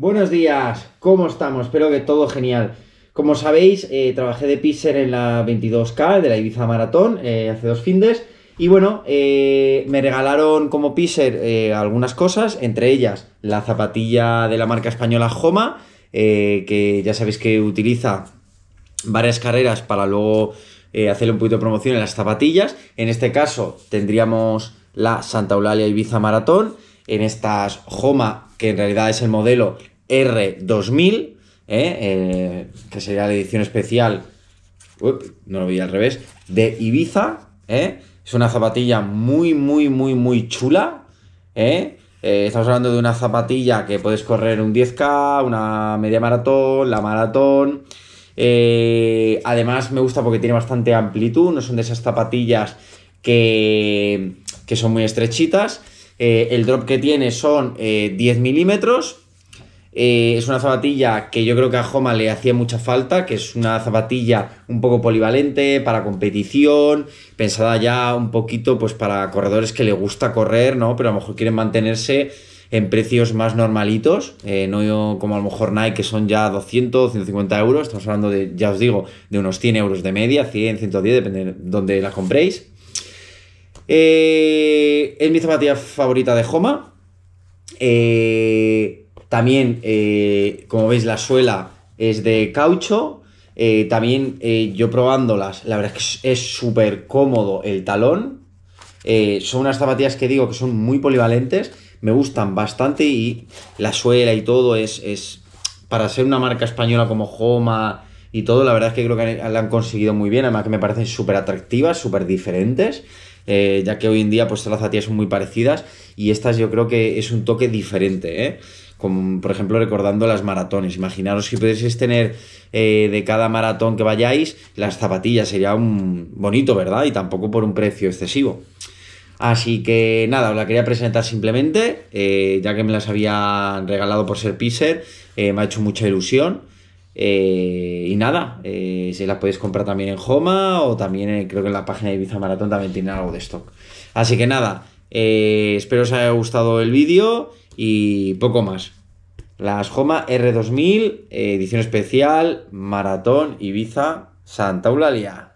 Buenos días, ¿cómo estamos? Espero que todo genial. Como sabéis, eh, trabajé de píser en la 22K de la Ibiza Maratón eh, hace dos findes. Y bueno, eh, me regalaron como píser algunas cosas, entre ellas la zapatilla de la marca española Joma, que ya sabéis que utiliza varias carreras para luego hacerle un poquito de promoción en las zapatillas. En este caso tendríamos la Santa Eulalia Ibiza Maratón. En estas Joma, que en realidad es el modelo R2000, ¿eh? Eh, que sería la edición especial, no lo veía al revés, de Ibiza. ¿eh? Es una zapatilla muy, muy, muy, muy chula. estamos hablando de una zapatilla que puedes correr un 10K, una media maratón, la maratón. además me gusta porque tiene bastante amplitud, no son de esas zapatillas que, que son muy estrechitas. el drop que tiene son 10 milímetros eh, es una zapatilla que yo creo que a Joma le hacía mucha falta, que es una zapatilla un poco polivalente para competición, pensada ya un poquito pues para corredores que le gusta correr, ¿no? Pero a lo mejor quieren mantenerse en precios más normalitos, eh, no como a lo mejor Nike que son ya 200, 150 euros, estamos hablando de, ya os digo, de unos 100 euros de media, 100, 110, depende de dónde la compréis. Eh, es mi zapatilla favorita de Homa Eh, también, eh, como veis, la suela es de caucho. Eh, también eh, yo probándolas, la verdad es que es súper cómodo el talón. son unas zapatillas que digo que son muy polivalentes, me gustan bastante y la suela y todo es, para ser una marca española como Joma y todo, la verdad es que creo que la han conseguido muy bien, además que me parecen súper atractivas, súper diferentes. ya que hoy en día pues las zapatillas son muy parecidas y estas yo creo que es un toque diferente por ejemplo recordando las maratones. Imaginaros si pudieseis tener eh, de cada maratón que vayáis las zapatillas, sería un bonito, ¿verdad? Y tampoco por un precio excesivo. Así que nada, os la quería presentar simplemente, eh, ya que me las había regalado por ser Pisser, eh, me ha hecho mucha ilusión. y nada, si las podéis comprar también en Homa o también creo que en la página de Ibiza Maratón también tiene algo de stock. Así que nada, espero os haya gustado el vídeo y poco más. Las Joma R2000, eh, edición especial, Maratón, Ibiza, Santa Eulalia.